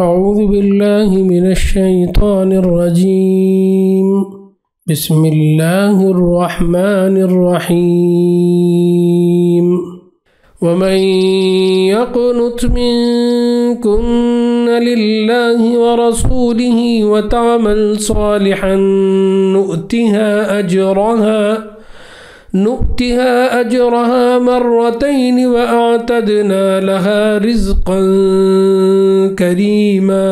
أعوذ بالله من الشيطان الرجيم بسم الله الرحمن الرحيم ومن يقنت منكن لله ورسوله وتعمل صالحا نؤتها أجرها نؤتها أجرها مرتين وأعتدنا لها رزقا كريما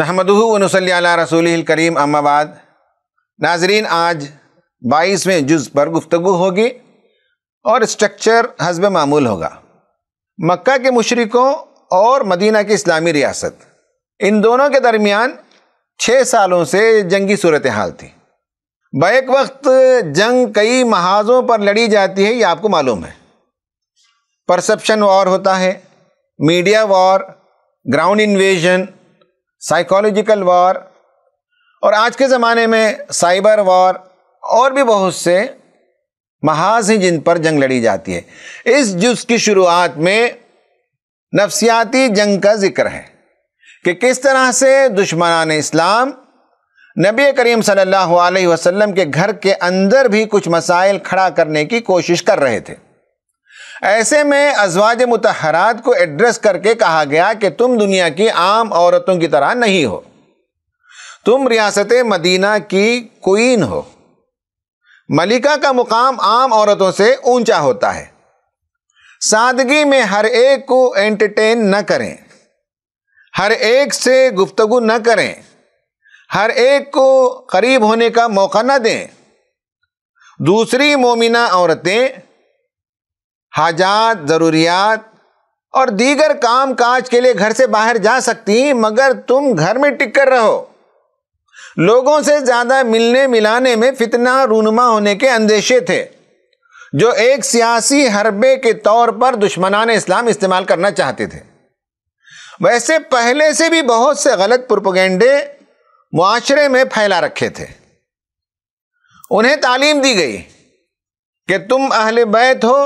नहमदू वनसली रसूल करीम अम्माबाद नाजरीन आज बाईसवें जुज़ पर गुफ्तु होगी और स्ट्रक्चर हजब मामूल होगा मक्का के मशरकों और मदीना की इस्लामी रियासत इन दोनों के दरमियान छः सालों से जंगी सूरत हाल थी बैक वक्त जंग कई महाजों पर लड़ी जाती है ये आपको मालूम है परसेप्शन वॉर होता है media war ground invasion psychological war और आज के ज़माने में साइबर वॉर और भी बहुत से महाज हैं जिन पर जंग लड़ी जाती है इस जुज की शुरुआत में नफसियाती जंग का जिक्र है कि किस तरह से दुश्मनान इस्लाम नबी करीम सल्लल्लाहु अलैहि वसल्लम के घर के अंदर भी कुछ मसाइल खड़ा करने की कोशिश कर रहे थे ऐसे में अजवाज मतहरात को एड्रेस करके कहा गया कि तुम दुनिया की आम औरतों की तरह नहीं हो तुम रियासत मदीना की क्वीन हो मलिका का मुकाम आम औरतों से ऊंचा होता है सादगी में हर एक को एंटरटेन न करें हर एक से गुफ्तगु न करें हर एक को करीब होने का मौका न दें दूसरी मोमिना औरतें हाजात ज़रूरियात और दीगर काम काज के लिए घर से बाहर जा सकती मगर तुम घर में टिक कर रहो लोगों से ज़्यादा मिलने मिलाने में फितना रूनमा होने के अंदेशे थे जो एक सियासी हरबे के तौर पर दुश्मनान इस्लाम इस्तेमाल करना चाहते थे वैसे पहले से भी बहुत से गलत प्रोपोगेंडे माशरे में फैला रखे थे उन्हें तालीम दी गई कि तुम अहल बैत हो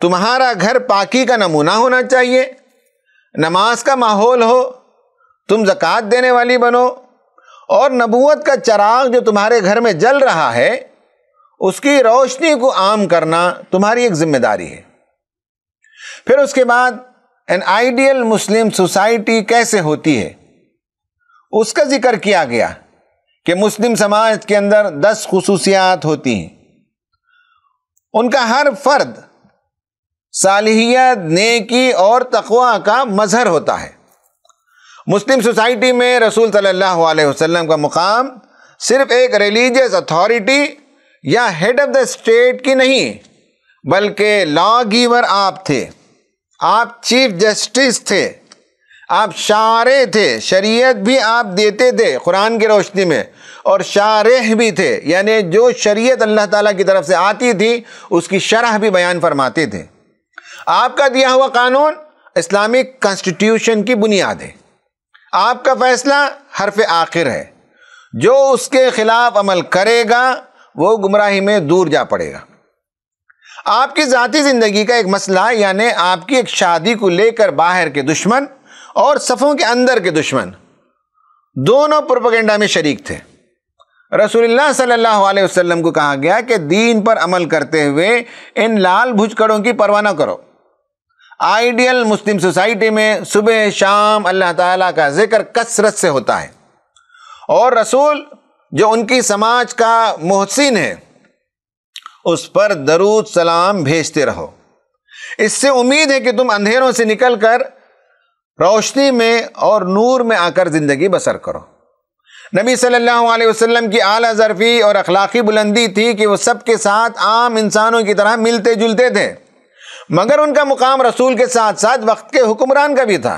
तुम्हारा घर पाकि का नमूना होना चाहिए नमाज का माहौल हो तुम ज़क़़त देने वाली बनो और नबूत का चराग जो तुम्हारे घर में जल रहा है उसकी रोशनी को आम करना तुम्हारी एक जिम्मेदारी है फिर उसके बाद एन आइडियल मुस्लिम सोसाइटी कैसे होती है उसका जिक्र किया गया कि मुस्लिम समाज के अंदर दस खसूसियात होती हैं उनका हर फर्द सालहियत नेकी और तकवा का मजहर होता है मुस्लिम सोसाइटी में रसूल सल्लल्लाहु अलैहि वसल्लम का मुकाम सिर्फ एक रिलीजियस अथॉरिटी या हेड ऑफ द स्टेट की नहीं बल्कि लॉ गिवर आप थे आप चीफ जस्टिस थे आप शारे थे शरीयत भी आप देते थे कुरान की रोशनी में और शारह भी थे यानी जो शरीयत अल्लाह ताला की तरफ से आती थी उसकी शरह भी बयान फरमाते थे आपका दिया हुआ कानून इस्लामिक कॉन्स्टिट्यूशन की बुनियाद है आपका फैसला हरफ आखिर है जो उसके ख़िलाफ़ अमल करेगा वो गुमराही में दूर जा पड़ेगा आपकी ज़ाती ज़िंदगी का एक मसला यानी आपकी एक शादी को लेकर बाहर के दुश्मन और सफ़ों के अंदर के दुश्मन दोनों प्रोपोगेंडा में शरीक थे रसूलुल्लाह सल्लल्लाहु अलैहि वसल्लम को कहा गया कि दीन पर अमल करते हुए इन लाल भुजकड़ों की परवाह न करो आइडियल मुस्लिम सोसाइटी में सुबह शाम अल्लाह ताला का जिक्र कसरत से होता है और रसूल जो उनकी समाज का मोहसिन है उस पर दरूद सलाम भेजते रहो इससे उम्मीद है कि तुम अंधेरों से निकलकर रोशनी में और नूर में आकर ज़िंदगी बसर करो नबी सल्लल्लाहु अलैहि वसल्लम की आला ज़रफ़ी और अखलाक़ी बुलंदी थी कि वो सबके साथ आम इंसानों की तरह मिलते जुलते थे मगर उनका मुकाम रसूल के साथ साथ वक्त के हुक्मरान का भी था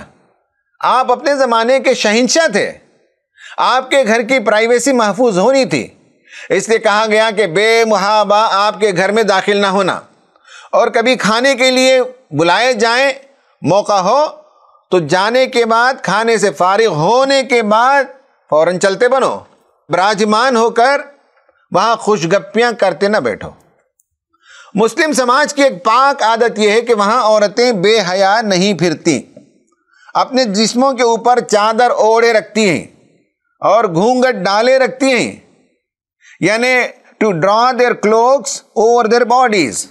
आप अपने ज़माने के शहनशाह थे आपके घर की प्राइवेसी महफूज होनी थी इसलिए कहा गया कि बेमहाबा आपके घर में दाखिल ना होना और कभी खाने के लिए बुलाए जाएं मौका हो तो जाने के बाद खाने से फारिग होने के बाद फौरन चलते बनो विराजमान होकर वहां खुशगप्पियां करते ना बैठो मुस्लिम समाज की एक पाक आदत यह है कि वहां औरतें बेहया नहीं फिरती अपने जिस्मों के ऊपर चादर ओढ़े रखती हैं और घूंघट डाले रखती हैं यानी to draw their cloaks over their bodies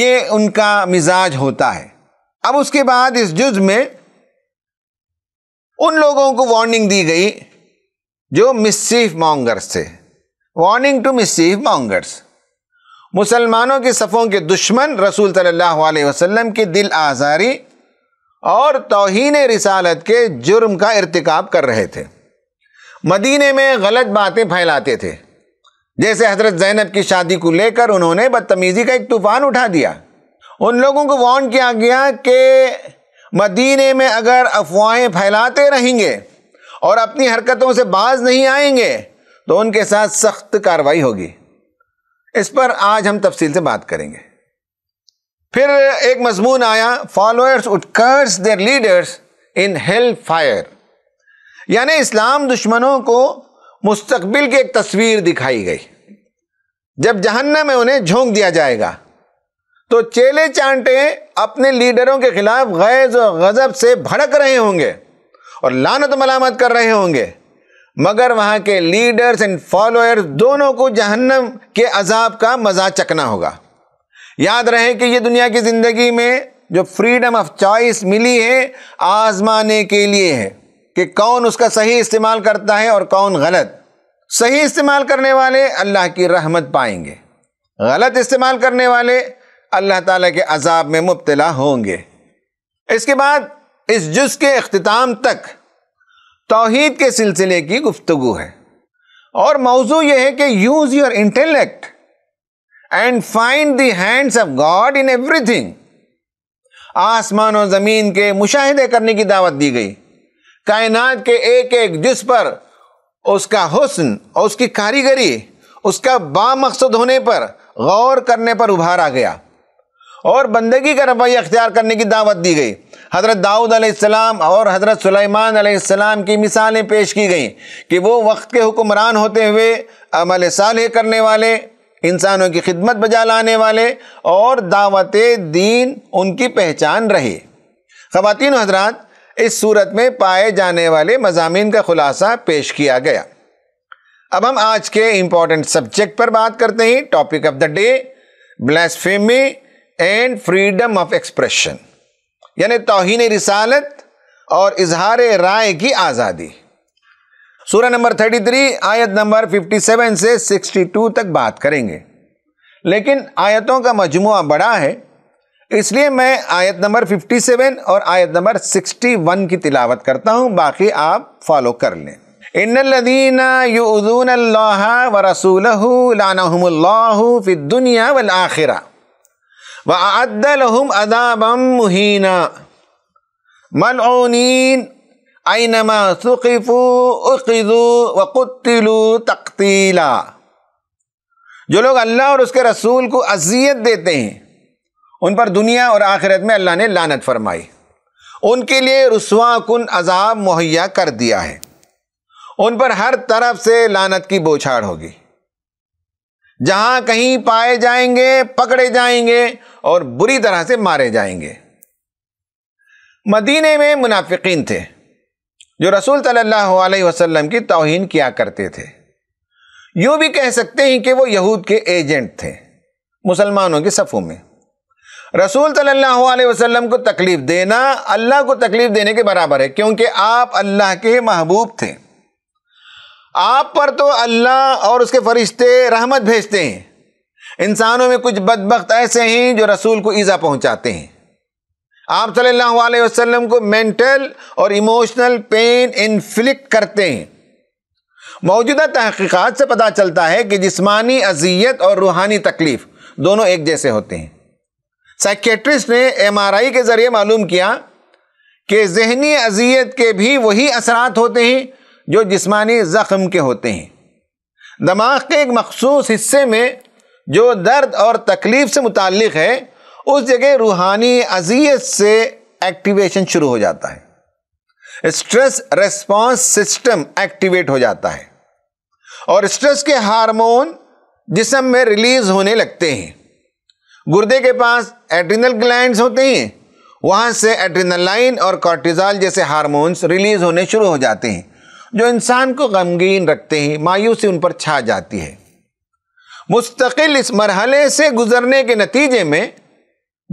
ये उनका मिजाज होता है अब उसके बाद इस जुज में उन लोगों को वार्निंग दी गई जो मिसीफ मॉन्गर्स थे वार्निंग टू मिससीफ मॉन्गर्स मुसलमानों के सफ़ों के दुश्मन रसूल सल्लल्लाहु अलैहि वसल्लम की दिल आज़ारी और तोहन रिसालत के जुर्म का इरतकब कर रहे थे मदीने में गलत बातें फैलाते थे जैसे हज़रत ज़ैनब की शादी को लेकर उन्होंने बदतमीज़ी का एक तूफ़ान उठा दिया उन लोगों को वार्न किया गया कि मदीने में अगर अफवाहें फैलाते रहेंगे और अपनी हरकतों से बाज नहीं आएंगे तो उनके साथ सख्त कार्रवाई होगी इस पर आज हम तफसील से बात करेंगे फिर एक मजमून आया फॉलोअर्स उठकर्स curse their leaders in hell fire यानी इस्लाम दुश्मनों को मुस्तबिल की एक तस्वीर दिखाई गई जब जहन्नम में उन्हें झोंक दिया जाएगा तो चेले चांटे अपने लीडरों के खिलाफ गैज और गज़ब से भड़क रहे होंगे और लानत मलामत कर रहे होंगे मगर वहाँ के लीडर्स एंड फॉलोअर्स दोनों को जहन्नम के अजाब का मज़ा चकना होगा याद रहे कि ये दुनिया की ज़िंदगी में जो फ्रीडम ऑफ चॉइस मिली है आज़माने के लिए है कि कौन उसका सही इस्तेमाल करता है और कौन गलत सही इस्तेमाल करने वाले अल्लाह की रहमत पाएंगे गलत इस्तेमाल करने वाले अल्लाह ताला के अजाब में मुबतला होंगे इसके बाद इस जुज के अख्ताम तक तोहद के सिलसिले की गुफ्तु है और मौजू यह है कि use your intellect and find the hands of God in everything आसमान और ज़मीन के मुशाहदे करने की दावत दी गई कायनात के एक एक जिस पर उसका हुसन और उसकी कारीगरी उसका बामकसद होने पर गौर करने पर उभारा गया और बंदगी का रवैया अख्तियार करने की दावत दी गई हज़रत दाऊद अलैहिस्सलाम और हज़रत सुलेमान अलैहिस्सलाम की मिसालें पेश की गई कि वो वक्त के हुक्मरान होते हुए अमल साल करने वाले इंसानों की खिदमत बजा लाने वाले और दावत दीन उनकी पहचान रही ख़वातिन हजरात इस सूरत में पाए जाने वाले मजामी का खुलासा पेश किया गया अब हम आज के इम्पॉर्टेंट सब्जेक्ट पर बात करते हैं topic of the day blasphemy and freedom of expression यानी तोहन रिसालत और इजहार राय की आज़ादी सूरह नंबर 33 आयत नंबर 57 से 62 तक बात करेंगे लेकिन आयतों का मजमु बड़ा है इसलिए मैं आयत नंबर 57 और आयत नंबर 61 की तिलावत करता हूँ बाकी आप फॉलो कर लें इन व रसूल फिर दुनिया वल आखिरा व अद्दलहम अदाबम मुहीना मलऊनिन ऐनमा सुकीफ़ू उकीदू व कुत्तिलू तख्तीला जो लोग अल्लाह और उसके रसूल को अजियत देते हैं उन पर दुनिया और आखिरत में अल्लाह ने लानत फरमाई उनके लिए रसवा कन अजाब मुहैया कर दिया है उन पर हर तरफ से लानत की बोछाड़ होगी जहां कहीं पाए जाएंगे पकड़े जाएंगे और बुरी तरह से मारे जाएंगे मदीने में मुनाफिकीन थे जो रसूल सल्लल्लाहु अलैहि वसल्लम की तोहन किया करते थे यूं भी कह सकते हैं कि वो यहूद के एजेंट थे मुसलमानों के सफ़ों में रसूल सल्लल्लाहु अलैहि वसल्लम को तकलीफ़ देना अल्लाह को तकलीफ़ देने के बराबर है क्योंकि आप अल्लाह के महबूब थे आप पर तो अल्लाह और उसके फरिश्ते रहमत भेजते हैं इंसानों में कुछ बदबक ऐसे हैं जो रसूल को ईज़ा पहुंचाते हैं आप सल्लल्लाहु अलैहि वसल्लम को मेंटल और इमोशनल पेन इन्फ्लिक करते हैं मौजूदा तहकीक़ात से पता चलता है कि जिस्मानी अजियत और रूहानी तकलीफ़ दोनों एक जैसे होते हैं साइकेट्रिस्ट ने एमआरआई के ज़रिए मालूम किया कि जहनी अजियत के भी वही असरात होते हैं जो जिस्मानी ज़ख़म के होते हैं दिमाग के एक मखसूस हिस्से में जो दर्द और तकलीफ़ से मुतक़ है उस जगह रूहानी अजियत से एक्टिवेशन शुरू हो जाता है स्ट्रेस रेस्पॉन्स सिस्टम एक्टिवेट हो जाता है और स्ट्रेस के हार्मोन जिसम में रिलीज़ होने लगते हैं गुर्दे के पास एड्रिनल ग्लैंड होते हैं वहाँ से एड्रिनलाइन और कॉर्टिजाल जैसे हारमोन्स रिलीज़ होने शुरू हो जाते हैं जो इंसान को गमगीन रखते ही मायूसी उन पर छा जाती है मुस्तकिल इस मरहले से गुजरने के नतीजे में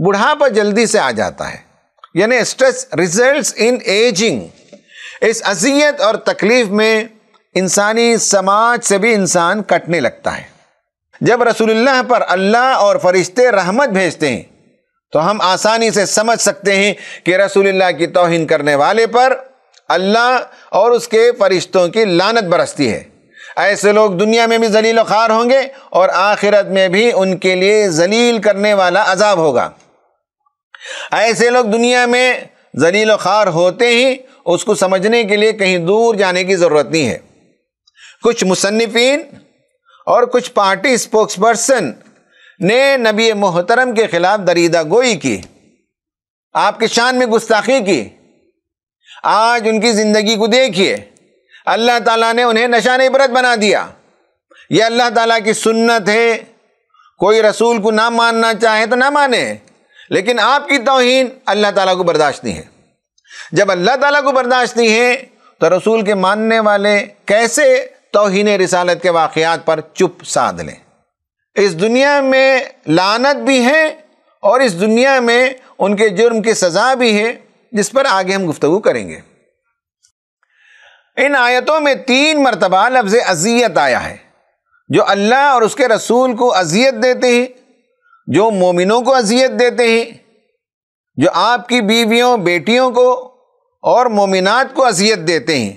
बुढ़ापा जल्दी से आ जाता है यानी स्ट्रेस रिजल्ट्स इन एजिंग इस अजियत और तकलीफ में इंसानी समाज से भी इंसान कटने लगता है जब रसूलुल्लाह पर अल्लाह और फरिश्ते रहमत भेजते हैं तो हम आसानी से समझ सकते हैं कि रसूलुल्लाह की तोहिन करने वाले पर अल्लाह और उसके फरिश्तों की लानत बरसती है ऐसे लोग दुनिया में भी जलील ख़ार होंगे और आखिरत में भी उनके लिए जलील करने वाला अजाब होगा ऐसे लोग दुनिया में जलील ख़ार होते ही उसको समझने के लिए कहीं दूर जाने की ज़रूरत नहीं है कुछ मुसनफिन और कुछ पार्टी स्पोक्स पर्सन ने नबी मोहतरम के ख़िलाफ़ दरीदा गोई की आपके शान में गुस्ताखी की आज उनकी ज़िंदगी को देखिए अल्लाह ताला ने उन्हें नशान इबरत बना दिया ये अल्लाह ताला की सुन्नत है कोई रसूल को ना मानना चाहे तो ना माने लेकिन आपकी तोहन अल्लाह ताला को बर्दाश्त नहीं है जब अल्लाह ताला को बर्दाश्त नहीं है तो रसूल के मानने वाले कैसे तोहन रिसालत के वाक़ात पर चुप साध लें इस दुनिया में लानत भी है और इस दुनिया में उनके जुर्म की सज़ा भी है जिस पर आगे हम गुफ्तु करेंगे इन आयतों में तीन मरतबा लफ्ज़ अजियत आया है जो अल्लाह और उसके रसूल को अजियत देते हैं जो मोमिनों को अजियत देते हैं जो आपकी बीवियों बेटियों को और मोमिनात को अजियत देते हैं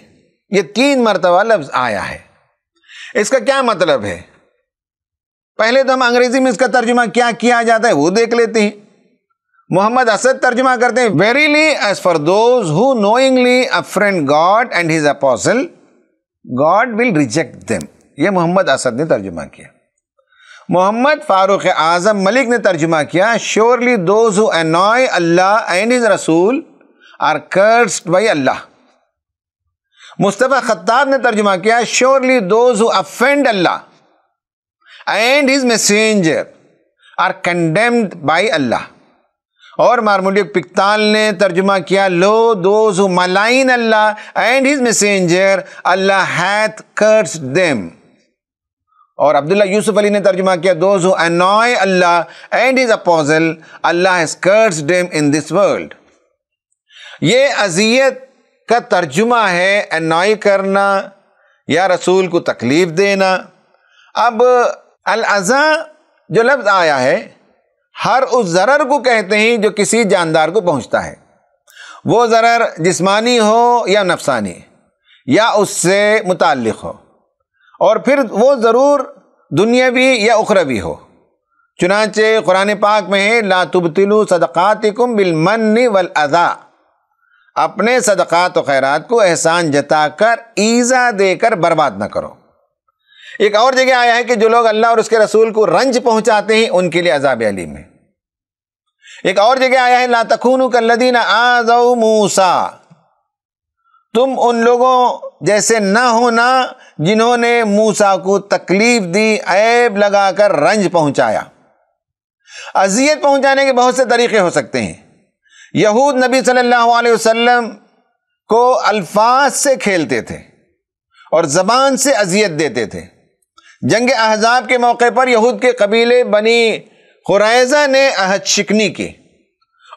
ये तीन मरतबा लफ्ज़ आया है इसका क्या मतलब है पहले तो हम अंग्रेज़ी में इसका तर्जुमा क्या किया जाता है वो देख लेते हैं मोहम्मद असद तर्जुमा करते हैं verily as for those who knowingly affront God and his apostle God will reject them ये मोहम्मद असद ने तर्जुमा किया मोहम्मद फारूक आजम मलिक ने तर्जुमा किया surely those who annoy Allah and his रसूल are cursed by Allah Mustafa Khattab ने तर्जुमा किया surely those who offend Allah and his messenger are condemned by Allah और मारमुल्यक पिकताल ने तर्जुमा किया lo those malign Allah and his messenger Allah hath curse them और अब्दुल्ला यूसुफ अली ने तर्जुमा किया those annoy Allah and his apostle Allah has curse them in this world ये अजियत का तर्जुमा है अनॉय करना या रसूल को तकलीफ़ देना अब अजा जो लफ्ज़ आया है हर उस ज़रर को कहते हैं जो किसी जानदार को पहुंचता है वो ज़रर जिस्मानी हो या नफसानी या उससे मुतक़ हो और फिर वो ज़रूर दुनियावी या उखरवी हो चुनाचे कुरान पाक में है लातुबतिलु सदक़ातिकुम बिलमन वल अदा अपने सदक़ात व खैरात को एहसान जताकर ईज़ा देकर बर्बाद न करो एक और जगह आया है कि जो लोग अल्लाह और उसके रसूल को रंज पहुंचाते हैं उनके लिए अजाब अलीम है एक और जगह आया है ला तखून कल्लदीन आजाउ मूसा तुम उन लोगों जैसे ना होना जिन्होंने मूसा को तकलीफ दी ऐब लगाकर रंज पहुंचाया अजियत पहुंचाने के बहुत से तरीके हो सकते हैं यहूद नबी सल्लल्लाहु अलैहि वसल्लम को अल्फाज से खेलते थे और ज़बान से अजियत देते थे जंग अहजाब के मौके पर यहूद के कबीले बनी खुरैजा ने अहद शिकनी की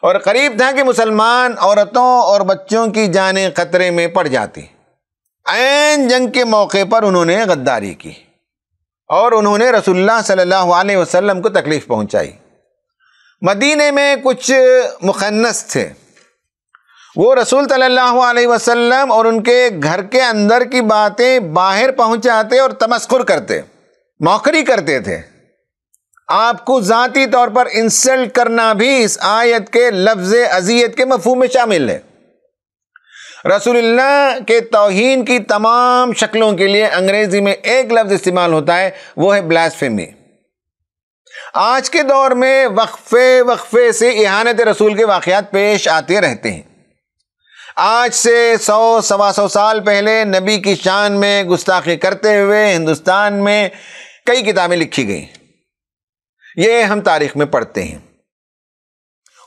और करीब था कि मुसलमान औरतों और बच्चों की जानें खतरे में पड़ जाती ऐन जंग के मौके पर उन्होंने गद्दारी की और उन्होंने रसुल्ला सल्लल्लाहु अलैहि वसल्लम को तकलीफ़ पहुंचाई मदीने में कुछ मुखन्नस थे वो रसूल सल्लल्लाहु अलैहि वसल्लम और उनके घर के अंदर की बातें बाहर पहुंचाते और तमस्कुर करते नौकरी करते थे आपको ज़ाती तौर पर इंसल्ट करना भी इस आयत के लफ्ज़ अजियत के मफहू में शामिल है रसुल्ला के तोहन की तमाम शक्लों के लिए अंग्रेज़ी में एक लफ्ज़ इस्तेमाल होता है वह है ब्लास्फेमी आज के दौर में वक्फे वक्फे से इहानत रसूल के वाकत पेश आते रहते हैं आज से सौ सवा सौ साल पहले नबी की शान में गुस्ताखी करते हुए हिंदुस्तान में कई किताबें लिखी गई ये हम तारीख में पढ़ते हैं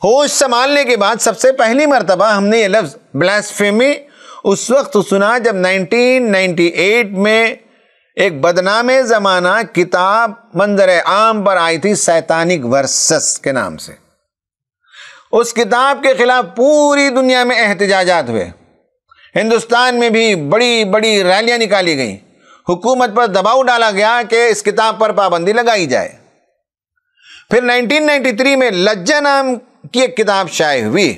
होश संभालने के बाद सबसे पहली मरतबा हमने ये लफ्ज़ ब्लास्फेमी उस वक्त सुना जब 1998 में एक बदनाम ज़माना किताब मंजर आम पर आई थी सैतानिक वर्सस के नाम से उस किताब के खिलाफ पूरी दुनिया में एहतजाजात हुए हिंदुस्तान में भी बड़ी बड़ी रैलियां निकाली गईं हुकूमत पर दबाव डाला गया कि इस किताब पर पाबंदी लगाई जाए फिर 1993 में लज्जा नाम की एक किताब शाये हुई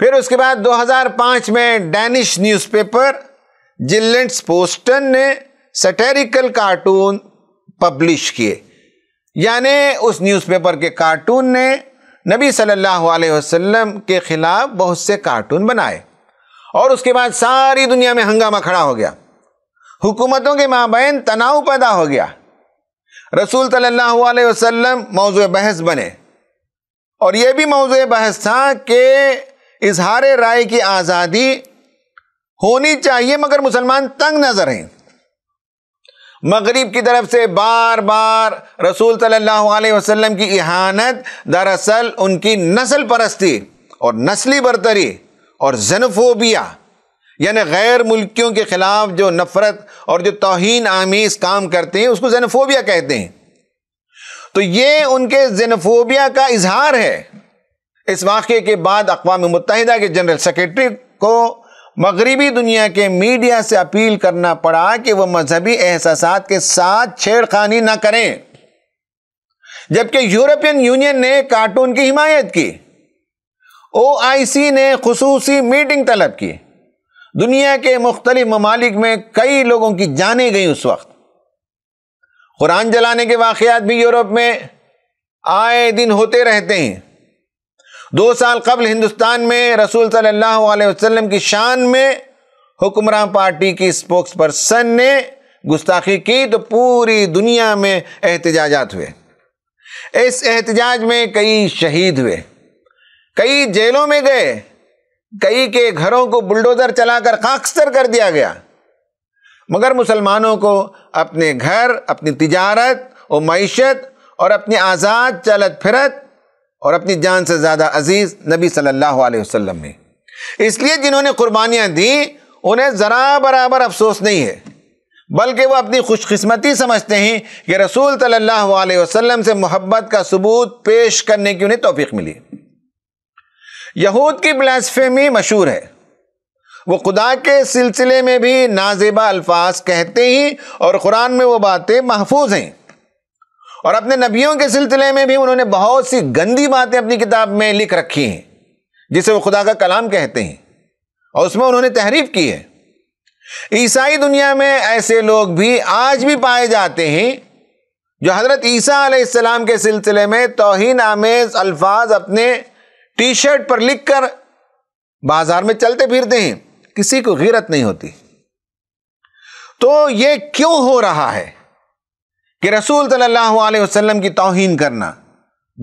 फिर उसके बाद 2005 में डैनिश न्यूज़पेपर जिलेंट्स पोस्टन ने सटेरिकल कार्टून पब्लिश किए यानी उस न्यूज़पेपर के कार्टून ने नबी सल्लल्लाहु अलैहि वसल्लम के ख़िलाफ़ बहुत से कार्टून बनाए और उसके बाद सारी दुनिया में हंगामा खड़ा हो गया हुकूमतों के माबेन तनाव पैदा हो गया रसूल सल्लल्लाहु अलैहि वसल्लम मौजू बहस बने और यह भी मौजू बहस था कि इजहार राय की आज़ादी होनी चाहिए मगर मुसलमान तंग नज़र हैं मगरब की तरफ से बार बार रसूल सल्लल्लाहु अलैहि वसल्लम की इहानत दरअसल उनकी नस्ल परस्ती और नस्ली बरतरी और जनफोबिया यानी गैर मुल्कियों के ख़िलाफ़ जो नफ़रत और जो तोहन आमीज़ काम करते हैं उसको जेनोफोबिया कहते हैं तो ये उनके जेनोफोबिया का इजहार है इस वाक़े के बाद अकवा मुतहदा के जनरल सेक्रेटरी को मगरबी दुनिया के मीडिया से अपील करना पड़ा कि वह मजहबी एहसास के साथ छेड़खानी ना करें जबकि यूरोपियन यूनियन ने कार्टून की हिमायत की ओ आई सी ने खसूसी मीटिंग तलब की दुनिया के मुख्तलि ममालिक में कई लोगों की जानें गई उस वक्त कुरान जलाने के वाकयात भी यूरोप में आए दिन होते रहते हैं दो साल कबल हिंदुस्तान में रसूल सल्लल्लाहु अलैहि वसल्लम की शान में हुक्मरान पार्टी की स्पोक्स पर्सन ने गुस्ताखी की तो पूरी दुनिया में एहतजाजात हुए इस एहतजाज में कई शहीद हुए कई जेलों में गए कई के घरों को बुलडोजर चलाकर खाकसर कर दिया गया मगर मुसलमानों को अपने घर अपनी तिजारत और मीशत और अपनी आज़ाद चलत फिरत और अपनी जान से ज़्यादा अजीज़ नबी सल्लल्लाहु अलैहि वसल्लम ने इसलिए जिन्होंने कुर्बानियाँ दी उन्हें ज़रा बराबर अफसोस नहीं है बल्कि वह अपनी खुशकस्मती समझते हैं कि रसूल सल्लल्लाहु अलैहि वसल्लम से मोहब्बत का सबूत पेश करने की उन्हें तोफ़ी मिली यहूद की ब्लास्फेमी मशहूर है वो खुदा के सिलसिले में भी नाज़ेबा अल्फाज कहते ही और कुरान में वो बातें महफूज हैं और अपने नबियों के सिलसिले में भी उन्होंने बहुत सी गंदी बातें अपनी किताब में लिख रखी हैं जिसे वो खुदा का कलाम कहते हैं और उसमें उन्होंने तहरीफ की है ईसाई दुनिया में ऐसे लोग भी आज भी पाए जाते हैं जो हज़रत ईसा आलाम के सिलसिले में तोहन आमेज़ अल्फाज अपने टी शर्ट पर लिखकर बाजार में चलते फिरते हैं किसी को गिरत नहीं होती तो ये क्यों हो रहा है कि रसूल सल्लल्लाहु अलैहि वसल्लम की तोहन करना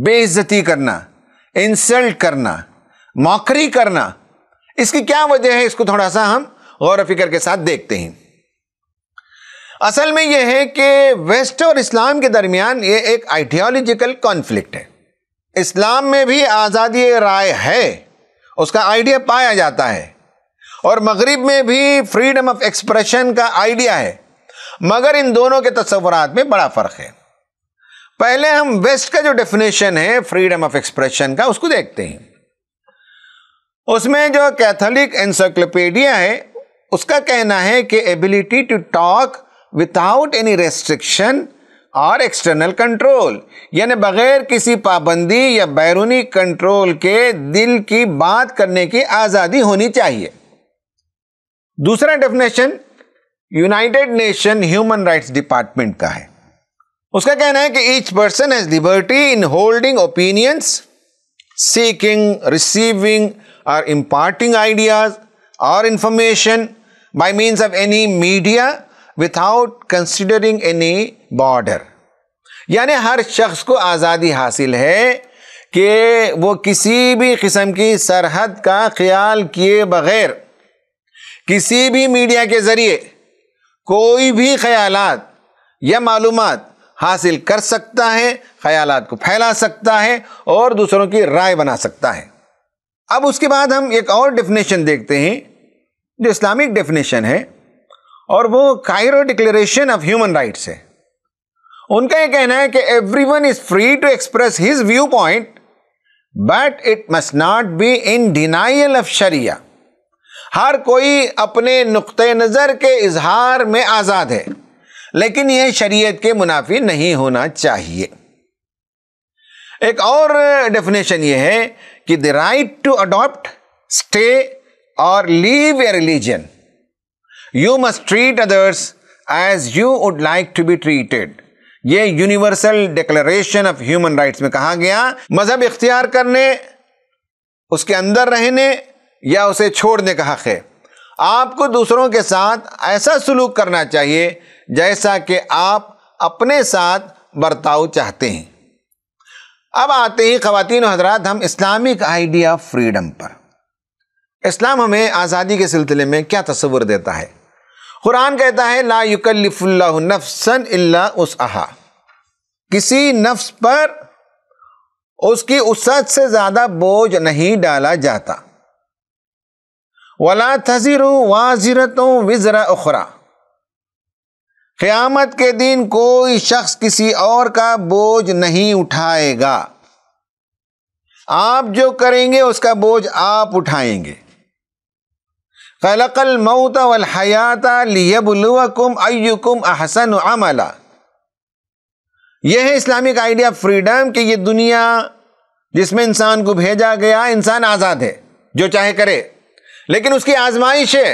बेइज्जती करना इंसल्ट करना मौकरी करना इसकी क्या वजह है इसको थोड़ा सा हम गौर फिक्र के साथ देखते हैं असल में यह है कि वेस्ट और इस्लाम के दरमियान ये एक आइडियोलॉजिकल कॉन्फ्लिक्ट है इस्लाम में भी आज़ादी राय है उसका आइडिया पाया जाता है और मगरिब में भी फ्रीडम ऑफ एक्सप्रेशन का आइडिया है मगर इन दोनों के तस्वरत में बड़ा फ़र्क है पहले हम वेस्ट का जो डेफिनेशन है फ्रीडम ऑफ एक्सप्रेशन का उसको देखते हैं उसमें जो कैथोलिक एनसाइक्लोपीडिया है उसका कहना है कि ability to talk without any restriction और एक्सटर्नल कंट्रोल यानी बगैर किसी पाबंदी या बैरूनी कंट्रोल के दिल की बात करने की आज़ादी होनी चाहिए दूसरा definition United Nation human rights department का है उसका कहना है कि each person has liberty in holding opinions seeking receiving और इम्पार्टिंग आइडियाज और information by means of any media without considering any border यानी हर शख्स को आज़ादी हासिल है कि वो किसी भी किस्म की सरहद का ख्याल किए बगैर किसी भी मीडिया के ज़रिए कोई भी ख्याल या मालूम हासिल कर सकता है ख्याल को फैला सकता है और दूसरों की राय बना सकता है अब उसके बाद हम एक और डेफिनेशन देखते हैं जो इस्लामिक डेफिनेशन है और वो Cairo declaration of human rights है उनका यह कहना है कि everyone is free to express his view point but it must not be in denial of शरिया हर कोई अपने नुक़ नज़र के इजहार में आज़ाद है लेकिन यह शरीयत के मुनाफी नहीं होना चाहिए एक और डेफिनेशन यह है कि the right to adopt stay और leave a religion you must treat others as you would like to be treated ये universal declaration of human rights में कहा गया मजहब इख्तियार करने उसके अंदर रहने या उसे छोड़ने का हक है आपको दूसरों के साथ ऐसा सलूक करना चाहिए जैसा कि आप अपने साथ बर्ताव चाहते हैं अब आते ही ख़वान हजरात हम इस्लामिक आइडिया ऑफ फ्रीडम पर इस्लाम हमें आज़ादी के सिलसिले में क्या तस्वुर देता है कुरान कहता है ला युकल्लिफ़ुल्लाफ़सन इल्ला उस अहा किसी नफ्स पर उसकी उसत से ज़्यादा बोझ नहीं डाला जाता वला थजीरु वाजिरतों विजरा उखरा क़यामत के दिन कोई शख्स किसी और का बोझ नहीं उठाएगा आप जो करेंगे उसका बोझ आप उठाएंगे ख़लकल मऊत वल हयाता लियबलुकुम अयुकुम अहसन अमला यह है इस्लामिक आइडिया फ्रीडम कि ये दुनिया जिसमें इंसान को भेजा गया इंसान आज़ाद है जो चाहे करे लेकिन उसकी आजमाइश है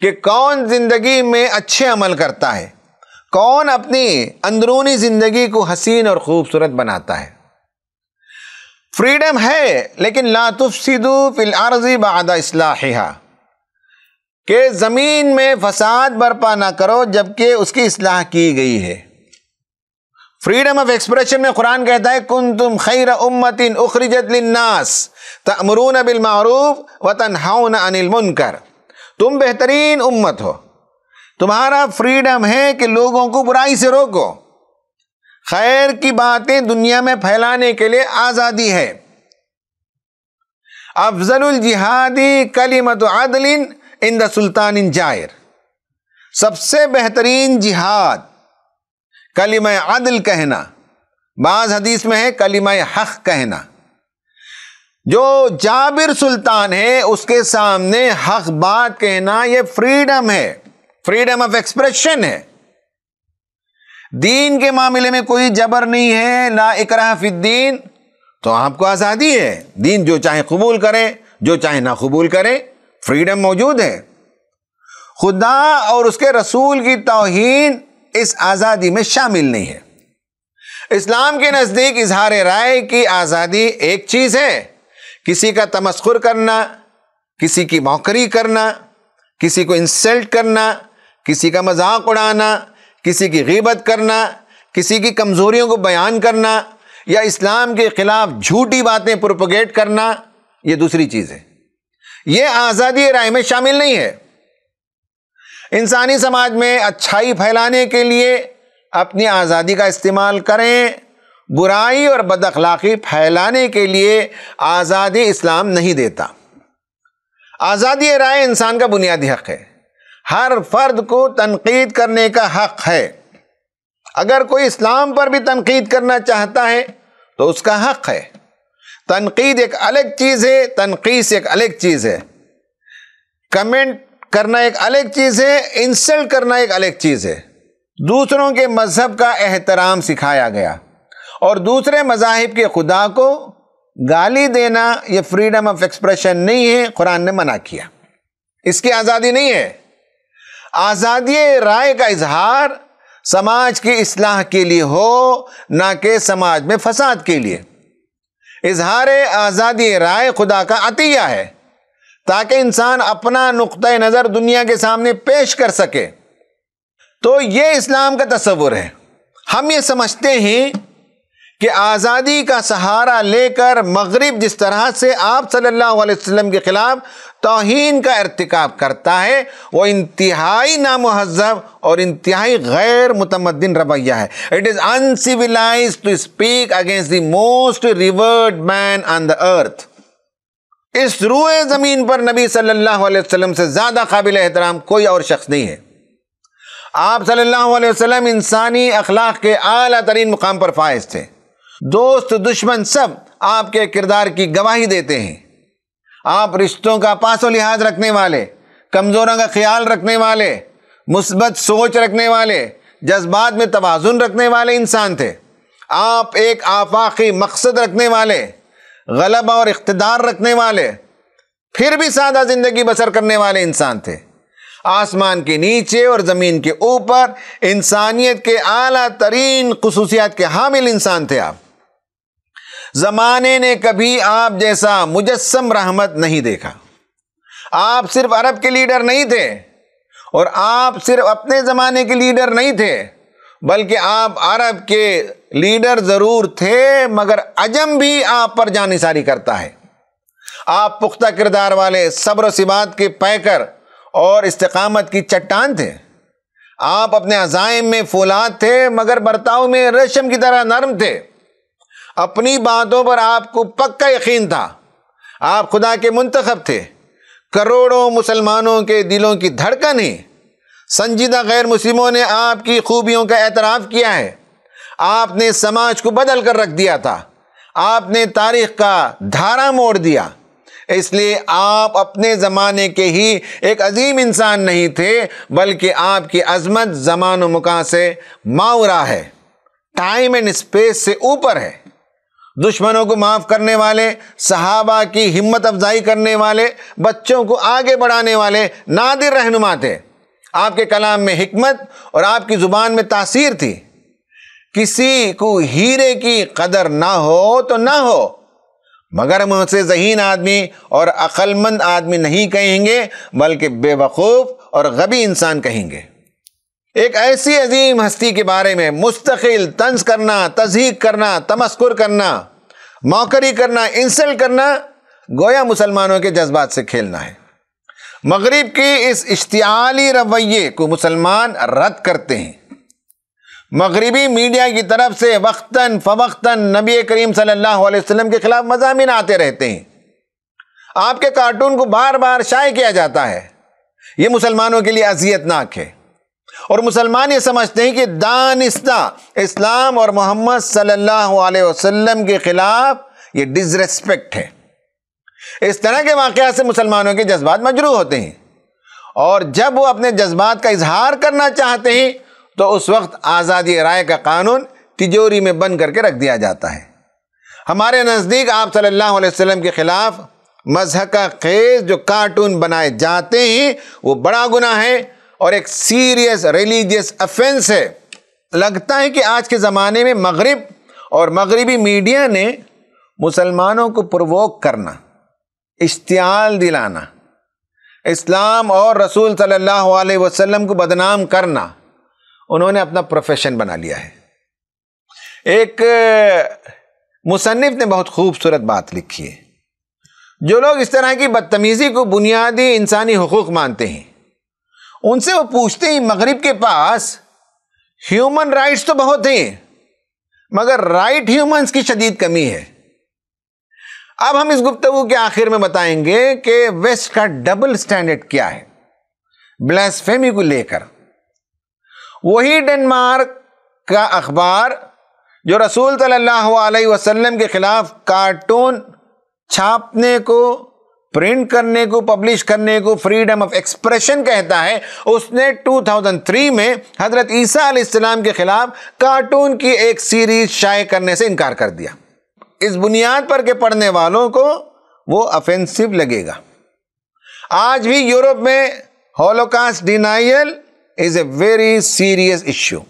कि कौन ज़िंदगी में अच्छे अमल करता है कौन अपनी अंदरूनी ज़िंदगी को हसीन और ख़ूबसूरत बनाता है फ्रीडम है लेकिन लातुफ सिदू फिल आरजी बाद इसलाहा कि ज़मीन में फसाद बर्पा ना करो जबकि उसकी असलाह की गई है फ्रीडम ऑफ एक्सप्रेशन में कुरान कहता है कुन तुम खैर उम्मतिन उखरजत लिन्नास तमरून बिलमरूफ व तनहाउन अनिल मुनकर तुम बेहतरीन उम्मत हो तुम्हारा फ्रीडम है कि लोगों को बुराई से रोको खैर की बातें दुनिया में फैलाने के लिए आज़ादी है अफजल जिहादी कलीमत आदलिन in the sultan in Jair सबसे बेहतरीन जिहाद कलीम आदिल कहना बाज हदीस में है कलीम हक कहना जो जाबिर सुल्तान है उसके सामने हक बात कहना यह फ्रीडम है फ्रीडम ऑफ एक्सप्रेशन है दीन के मामले में कोई जबर नहीं है ना इकरा फिद्दीन तो आपको आज़ादी है दीन जो चाहे कबूल करे जो चाहे ना कबूल करे फ्रीडम मौजूद है खुदा और उसके रसूल की तोहन इस आज़ादी में शामिल नहीं है इस्लाम के नज़दीक इजहार राय की आज़ादी एक चीज़ है किसी का तमस्कुर करना किसी की मौकरी करना किसी को इंसल्ट करना किसी का मजाक उड़ाना किसी की गिबत करना किसी की कमज़ोरियों को बयान करना या इस्लाम के ख़िलाफ़ झूठी बातें प्रोपोगेट करना यह दूसरी चीज़ है यह आज़ादी राय में शामिल नहीं है इंसानी समाज में अच्छाई फैलाने के लिए अपनी आज़ादी का इस्तेमाल करें बुराई और बदखलाकी फैलाने के लिए आज़ादी इस्लाम नहीं देता आज़ादी राय इंसान का बुनियादी हक है हर फर्द को तनकीद करने का हक है अगर कोई इस्लाम पर भी तनकीद करना चाहता है तो उसका हक है तनकीद एक अलग चीज़ है तनकीस एक अलग चीज़ है कमेंट करना एक अलग चीज़ है इंसल्ट करना एक अलग चीज़ है दूसरों के मज़हब का एहतराम सिखाया गया और दूसरे मजाहब के खुदा को गाली देना ये फ्रीडम ऑफ एक्सप्रेशन नहीं है कुरान ने मना किया इसकी आज़ादी नहीं है आज़ादी राय का इजहार समाज की असलाह के लिए हो ना कि समाज में फसाद के लिए इजहार आज़ादी राय खुदा का अतिया है ताकि इंसान अपना नुक़ नज़र दुनिया के सामने पेश कर सके तो ये इस्लाम का तस्वुर है हम ये समझते हैं कि आज़ादी का सहारा लेकर मगरब जिस तरह से आप सल्ला वसम के ख़िलाफ़ तोहन का इरतकब करता है वह इंतहाई नामहजब और इंतहाई गैर मुतमदिन रवैया है it is uncivilise to speak against the most revered man on the earth इस रूए ज़मीन पर नबी सल्लल्लाहु अलैहि वसल्लम से ज़्यादा काबिल एहतराम कोई और शख्स नहीं है आप सल्लल्लाहु अलैहि वसल्लम इंसानी अखलाक के आला तरीन मुकाम पर फायज थे दोस्त दुश्मन सब आपके किरदार की गवाही देते हैं आप रिश्तों का पासो लिहाज रखने वाले कमज़ोरों का ख्याल रखने वाले मुस्बत सोच रखने वाले जज्बात में तोज़ुन रखने वाले इंसान थे आप एक आफाकी मकसद रखने वाले गलब और इकतदार रखने वाले फिर भी सादा ज़िंदगी बसर करने वाले इंसान थे आसमान के नीचे और ज़मीन के ऊपर इंसानियत के अली तरीन खसूसियात के हामिल इंसान थे आप ज़माने ने कभी आप जैसा मुजस्म रहमत नहीं देखा आप सिर्फ अरब के लीडर नहीं थे और आप सिर्फ अपने ज़माने के लीडर नहीं थे बल्कि आप अरब के लीडर ज़रूर थे मगर अजम भी आप पर जानसारी करता है आप पुख्ता किरदार वाले सब्र सिबात के पैकर और इस्तकामत की चट्टान थे आप अपने अजायम में फौलाद थे मगर बर्ताव में रेशम की तरह नरम थे अपनी बातों पर आपको पक्का यकीन था आप खुदा के मंतखब थे करोड़ों मुसलमानों के दिलों की धड़कन है संजीदा गैर मुस्लिमों ने आपकी खूबियों का एतराफ़ किया है आपने समाज को बदल कर रख दिया था आपने तारीख का धारा मोड़ दिया इसलिए आप अपने ज़माने के ही एक अजीम इंसान नहीं थे बल्कि आपकी अजमत जमान मकान से मावरा है टाइम एंड स्पेस से ऊपर है दुश्मनों को माफ़ करने वाले सहाबा की हिम्मत अफजाई करने वाले बच्चों को आगे बढ़ाने वाले नादिर रहनुमा थे आपके कलाम में हिकमत और आपकी ज़ुबान में तासीर थी किसी को हीरे की कदर ना हो तो ना हो मगर हम उसे जहीन आदमी और अक्लमंद आदमी नहीं कहेंगे बल्कि बेवकूफ़ और गबी इंसान कहेंगे एक ऐसी अजीम हस्ती के बारे में मुस्तकिल तंज करना तजीक करना तमस्कुर करना मौकरी करना इंसल्ट करना गोया मुसलमानों के जज्बात से खेलना है मगरब के इस इश्तियाली रवैये को मुसलमान रद्द करते हैं मगरबी मीडिया की तरफ से वक्ता फ़वक्ता नबी करीम सल्लल्लाहु अलैहि वसल्लम के ख़िलाफ़ मजामी आते रहते हैं आपके कार्टून को बार बार शाये किया जाता है ये मुसलमानों के लिए अजियतनाक है और मुसलमान ये समझते हैं कि दानिस्ता इस्लाम और मोहम्मद सल्लल्लाहु अलैहि वसल्लम के ख़िलाफ़ ये डिसरेस्पेक्ट है इस तरह के वाक़ से मुसलमानों के जज्बात मजरू होते हैं और जब वो अपने जज्बात का इजहार करना चाहते हैं तो उस वक्त आज़ादी राय का कानून तिजोरी में बंद करके रख दिया जाता है हमारे नज़दीक आप सल्लल्लाहु अलैहि वसल्लम के ख़िलाफ़ मजहब का खेज जो कार्टून बनाए जाते हैं वो बड़ा गुना है और एक सीरियस रिलीजियस अफेंस है लगता है कि आज के ज़माने में मगरब और मगरबी मीडिया ने मुसलमानों को प्रवोक करना इश्तियाल दिलाना इस्लाम और रसूल सल्लल्लाहु अलैहि वसल्लम को बदनाम करना उन्होंने अपना प्रोफेशन बना लिया है एक मुसनफ़ ने बहुत खूबसूरत बात लिखी है जो लोग इस तरह की बदतमीज़ी को बुनियादी इंसानी हकूक़ मानते हैं उनसे वो पूछते हैं मगरिब के पास ह्यूमन राइट्स तो बहुत हैं मगर राइट ह्यूमंस की शदीद कमी है अब हम इस गुप्तगु के आखिर में बताएंगे कि वेस्ट का डबल स्टैंडर्ड क्या है ब्लैसफेमी को लेकर वही डेनमार्क का अखबार जो रसूल सल्लल्लाहु अलैहि वसल्लम के खिलाफ कार्टून छापने को प्रिंट करने को पब्लिश करने को फ्रीडम ऑफ एक्सप्रेशन कहता है उसने 2003 में हजरत ईसा इस्लाम के खिलाफ कार्टून की एक सीरीज शाये करने से इनकार कर दिया इस बुनियाद पर के पढ़ने वालों को वो अफेंसिव लगेगा आज भी यूरोप में holocaust denial is a very serious issue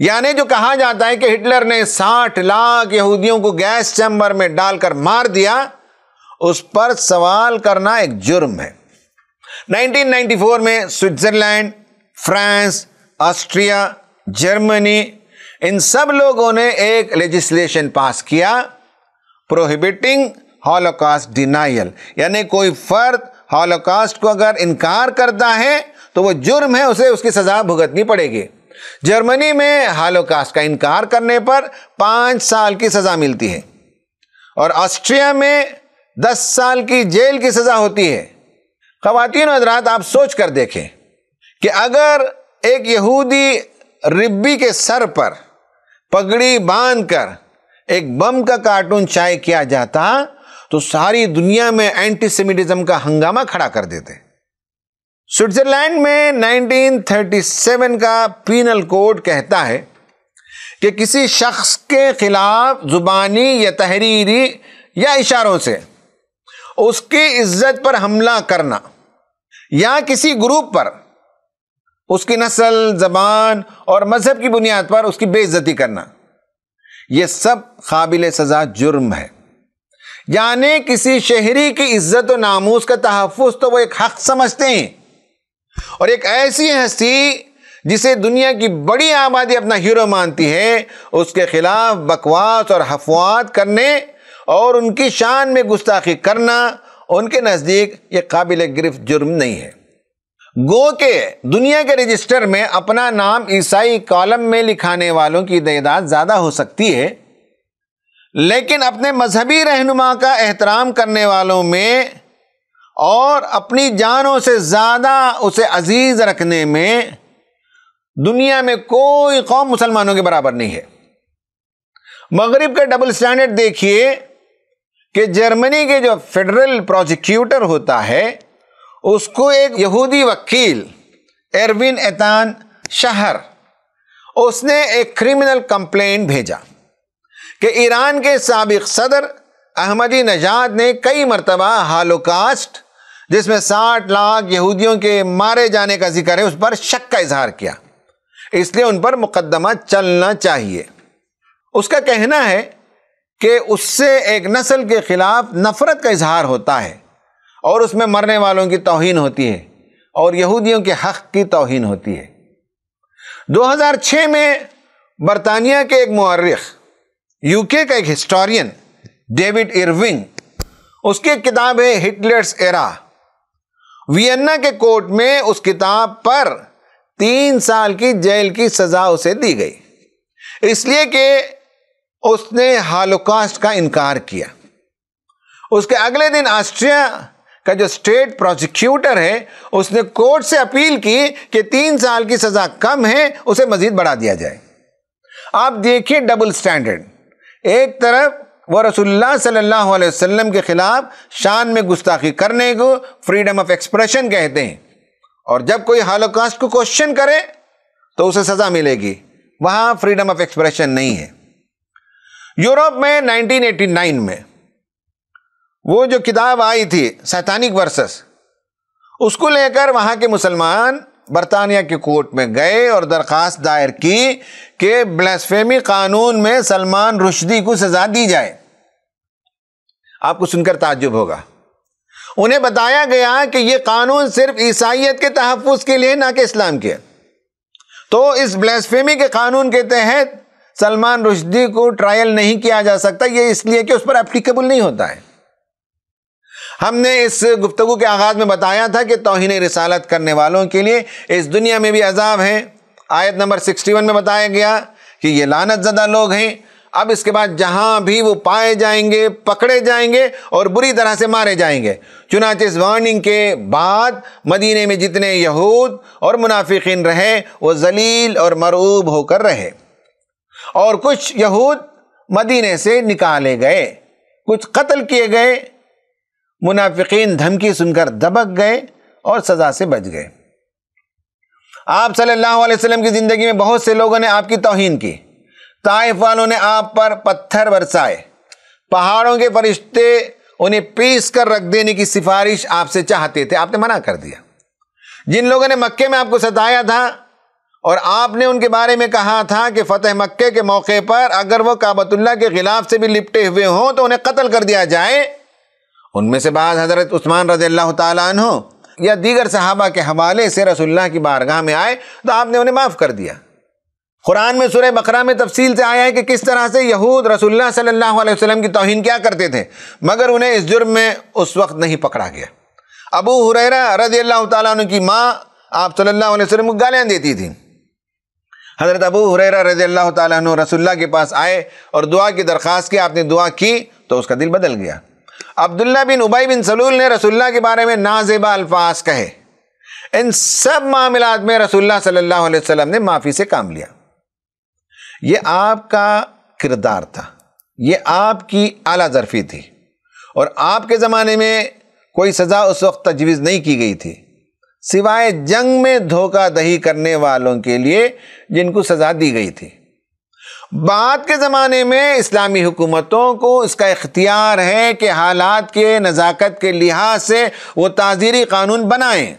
यानी जो कहा जाता है कि हिटलर ने 60 लाख यहूदियों को गैस चैम्बर में डालकर मार दिया उस पर सवाल करना एक जुर्म है 1994 में स्विट्ज़रलैंड फ्रांस ऑस्ट्रिया जर्मनी इन सब लोगों ने एक लेजिस्लेशन पास किया प्रोहिबिटिंग हॉलोकास्ट डिनाइल यानी कोई फर्द हॉलोकास्ट को अगर इनकार करता है तो वो जुर्म है उसे उसकी सज़ा भुगतनी पड़ेगी जर्मनी में हॉलोकास्ट का इनकार करने पर पाँच साल की सज़ा मिलती है और ऑस्ट्रिया में दस साल की जेल की सज़ा होती है ख़वान हजरात आप सोच कर देखें कि अगर एक यहूदी रिब्बी के सर पर पगड़ी बांध कर एक बम का कार्टून चाय किया जाता तो सारी दुनिया में एंटीसेमिटिज्म का हंगामा खड़ा कर देते स्विट्ज़रलैंड में 1937 का पीनल कोड कहता है कि किसी शख्स के खिलाफ ज़ुबानी या तहरीरी या इशारों से उसकी इज्जत पर हमला करना या किसी ग्रुप पर उसकी नस्ल जबान और मजहब की बुनियाद पर उसकी बेइज्जती करना यह सब काबिल सज़ा जुर्म है यानी किसी शहरी की इज्जत और नामूस का तहफ़ तो वो एक हक समझते हैं और एक ऐसी हस्ती जिसे दुनिया की बड़ी आबादी अपना हीरो मानती है उसके खिलाफ बकवास और हफवात करने और उनकी शान में गुस्ताखी करना उनके नज़दीक ये काबिल गिरफ्त जुर्म नहीं है गो के दुनिया के रजिस्टर में अपना नाम ईसाई कॉलम में लिखाने वालों की तदाद ज़्यादा हो सकती है लेकिन अपने मजहबी रहनुमा का एहतराम करने वालों में और अपनी जानों से ज़्यादा उसे अजीज़ रखने में दुनिया में कोई कौम मुसलमानों के बराबर नहीं है मगरब का डबल स्टैंडर्ड देखिए कि जर्मनी के जो फेडरल प्रोसिक्यूटर होता है उसको एक यहूदी वकील एरविन एतान शहर उसने एक क्रिमिनल कंप्लेंट भेजा कि ईरान के सबक सदर अहमदी नजाद ने कई मरतबा हालोकास्ट जिसमें साठ लाख यहूदियों के मारे जाने का जिक्र है उस पर शक का इजहार किया इसलिए उन पर मुकदमा चलना चाहिए उसका कहना है कि उससे एक नस्ल के ख़िलाफ़ नफ़रत का इजहार होता है और उसमें मरने वालों की तोहन होती है और यहूदियों के हक़ की तोहन होती है 2006 में बरतानिया के एक मर्रख यूके का एक हिस्टोरियन डेविड इरविंग उसकी एक किताब है हिटलर्स एरा वियन्ना के कोर्ट में उस किताब पर तीन साल की जेल की सज़ा उसे दी गई इसलिए कि उसने हालोकास्ट का इनकार किया उसके अगले दिन ऑस्ट्रिया का जो स्टेट प्रोसिक्यूटर है उसने कोर्ट से अपील की कि तीन साल की सजा कम है उसे मजीद बढ़ा दिया जाए आप देखिए डबल स्टैंडर्ड एक तरफ वह रसुल्ला सल्लल्लाहु अलैहि वसल्लम के ख़िलाफ़ शान में गुस्ताखी करने को फ्रीडम ऑफ एक्सप्रेशन कहते हैं और जब कोई हालोकास्ट को क्वेश्चन करे तो उसे सज़ा मिलेगी वहाँ फ्रीडम ऑफ एक्सप्रेशन नहीं है यूरोप में 1989 में वो जो किताब आई थी सैतानिक वर्सेस उसको लेकर वहाँ के मुसलमान बरतानिया के कोर्ट में गए और दरख्वास्त दायर की कि ब्लैसफेमी कानून में सलमान रुशदी को सज़ा दी जाए आपको सुनकर ताज्जुब होगा उन्हें बताया गया कि यह कानून सिर्फ ईसाइत के तहफ़ के लिए ना कि इस्लाम के तो इस ब्लैसफेमी के कानून के तहत सलमान रुश्दी को ट्रायल नहीं किया जा सकता ये इसलिए कि उस पर एप्लीकेबल नहीं होता है हमने इस गुफ्तगु के आगाज़ में बताया था कि तोहन रसालत करने वालों के लिए इस दुनिया में भी अजाब है आयत नंबर सिक्सटी वन में बताया गया कि ये लानत ज़दा लोग हैं अब इसके बाद जहाँ भी वो पाए जाएंगे पकड़े जाएंगे और बुरी तरह से मारे जाएंगे चुनाच इस वार्निंग के बाद मदीने में जितने यहूद और मुनाफिकिन रहे वो जलील और मरूब होकर रहे और कुछ यहूद मदीने से निकाले गए कुछ कत्ल किए गए मुनाफिकीन धमकी सुनकर दबक गए और सज़ा से बच गए आप सल्लल्लाहु अलैहि वसल्लम की ज़िंदगी में बहुत से लोगों ने आपकी तोहन की ताइफ वालों ने आप पर पत्थर बरसाए पहाड़ों के फरिश्ते उन्हें पीस कर रख देने की सिफारिश आपसे चाहते थे आपने मना कर दिया जिन लोगों ने मक्के में आपको सताया था और आपने उनके बारे में कहा था कि फ़तेह मक्के के मौके पर अगर वो काबतुल्ला के ख़िलाफ़ से भी लिपटे हुए हों तो उन्हें कत्ल कर दिया जाए उनमें से बाद हज़रत उस्मान रज़ी अल्लाह तु या दीगर साहबा के हवाले से रसुल्ला की बारगाह में आए तो आपने उन्हें माफ़ कर दिया कुरान में सुरह बकरा में तफसील से आया है कि किस तरह से यहूद रसुल्ला सल्ला वसलम की तोहन क्या करते थे मगर उन्हें इस जुर्म में उस वक्त नहीं पकड़ा गया अबू हुरैरा रजी अल्लाह तुकी की माँ आप सल्ला वसलम को गालियाँ देती थी हज़रत अबू हुररा रजी अल्लाह तु रसुल्ला के पास आए और दुआ की दरख्वास्त की आपने दुआ की तो उसका दिल बदल गया अब्दुल्ला बिन उबई बिन सलूल ने रसुल्ला के बारे में नाजेबा अल्फाज कहे इन सब मामलों में रसुल्ला सल्लल्लाहु अलैहि वसल्लम ने माफ़ी से काम लिया ये आपका किरदार था ये आपकी आला ज़रफ़ी थी और आपके ज़माने में कोई सज़ा उस वक्त तजवीज़ नहीं की गई थी सिवाय जंग में धोखा दही करने वालों के लिए जिनको सज़ा दी गई थी बाद के ज़माने में इस्लामी हुकूमतों को इसका इख्तियार है कि हालात के नज़ाकत के लिहाज से वो ताज़ीरी कानून बनाएं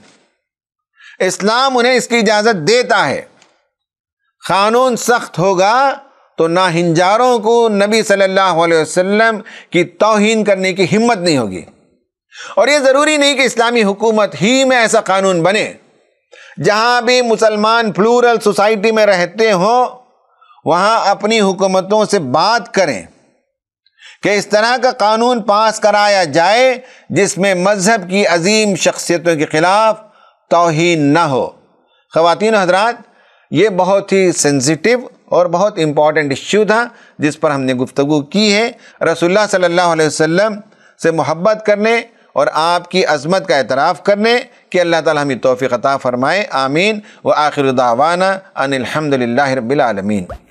इस्लाम उन्हें इसकी इजाज़त देता है कानून सख्त होगा तो ना हिंजारों को नबी सल्लल्लाहु अलैहि वसल्लम की तोहन करने की हिम्मत नहीं होगी और ये ज़रूरी नहीं कि इस्लामी हुकूमत ही में ऐसा कानून बने जहाँ भी मुसलमान फ्लूरल सोसाइटी में रहते हों वहाँ अपनी हुकूमतों से बात करें कि इस तरह का कानून पास कराया जाए जिसमें मजहब की अजीम शख्सियतों के ख़िलाफ़ तोहन ना हो खातिन हजरात ये बहुत ही सेंसिटिव और बहुत इम्पॉर्टेंट इश्यू था जिस पर हमने गुफ्तु की है रसोल्ला सल्ला वसम से मोहब्बत करने और आपकी अजमत का एतराफ़ करने कि अल्लाह ताला हमें तोफ़ी अता फ़रमाए आमीन व आखिर दावाना अनिलहमदिल्ला रबालमीन